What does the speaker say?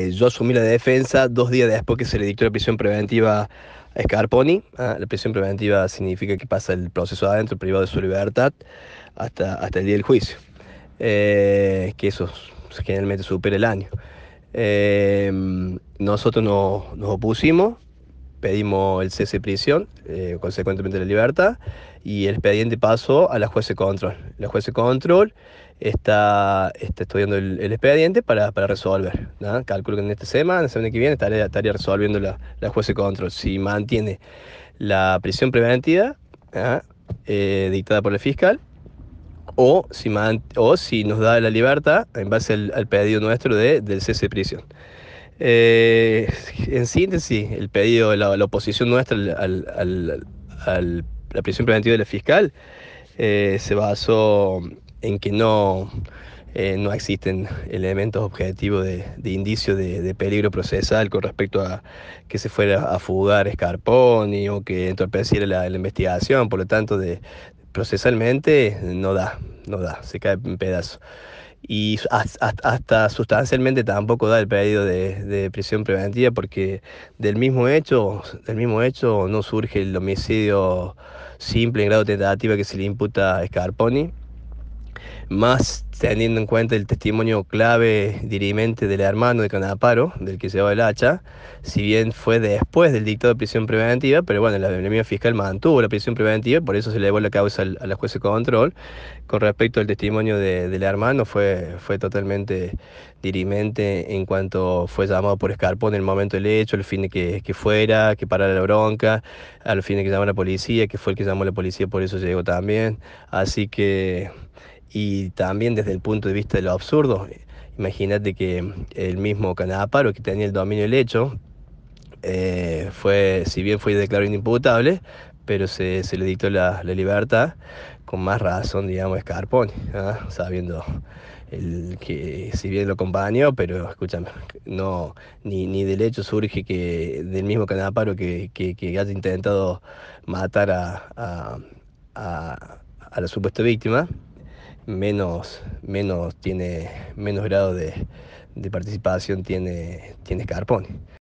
Eh, yo asumí la defensa dos días después que se le dictó la prisión preventiva a Scarponi. ¿ah? la prisión preventiva significa que pasa el proceso adentro, privado de su libertad, hasta, hasta el día del juicio, eh, que eso generalmente supera el año. Eh, nosotros nos opusimos, pedimos el cese de prisión, consecuentemente la libertad, y el expediente pasó a la juez de control. La juez de control está, está estudiando el, expediente para, resolver. Calculo que en esta semana, en la semana que viene, estaría, resolviendo la, jueza de control. Si mantiene la prisión preventiva ¿ah? eh, dictada por el fiscal, o si, o si nos da la libertad en base al, pedido nuestro del cese de prisión. Eh, en síntesis, el pedido, la, la oposición nuestra a la prisión preventiva del fiscal eh, se basó en que no, eh, no existen elementos objetivos de, de indicio de, de, peligro procesal con respecto a que se fuera a fugar Scarponi o que entorpeciera la, la investigación, por lo tanto, de, procesalmente no da, no da, se cae en pedazos. Y hasta, hasta, sustancialmente tampoco da el pedido de, de, prisión preventiva porque del mismo hecho, del mismo hecho no surge el homicidio simple en grado tentativa que se le imputa a Scarponi más teniendo en cuenta el testimonio clave dirimente del hermano de Canaparo, del que se va el hacha, si bien fue después del dictado de prisión preventiva, pero bueno, la Fiscal mantuvo la prisión preventiva, por eso se le llevó la causa a la jueza de control. Con respecto al testimonio del hermano, fue, fue totalmente dirimente en cuanto fue llamado por Escarpón en el momento del hecho, al fin de que, que fuera, que parara la bronca, al fin de que llamó a la policía, que fue el que llamó la policía, por eso llegó también. Así que, y también desde punto de vista de lo absurdo. Imagínate que el mismo Canaparo, que tenía el dominio del hecho, eh, fue, si bien fue declarado inimputable, pero se, le dictó la, libertad con más razón, digamos, escarpón sabiendo que si bien lo acompañó, pero escúchame, no, ni, del hecho surge que del mismo Canaparo que, que, haya intentado matar a la supuesta víctima, menos, menos tiene, menos grado de, de participación tiene, tiene Scarponi.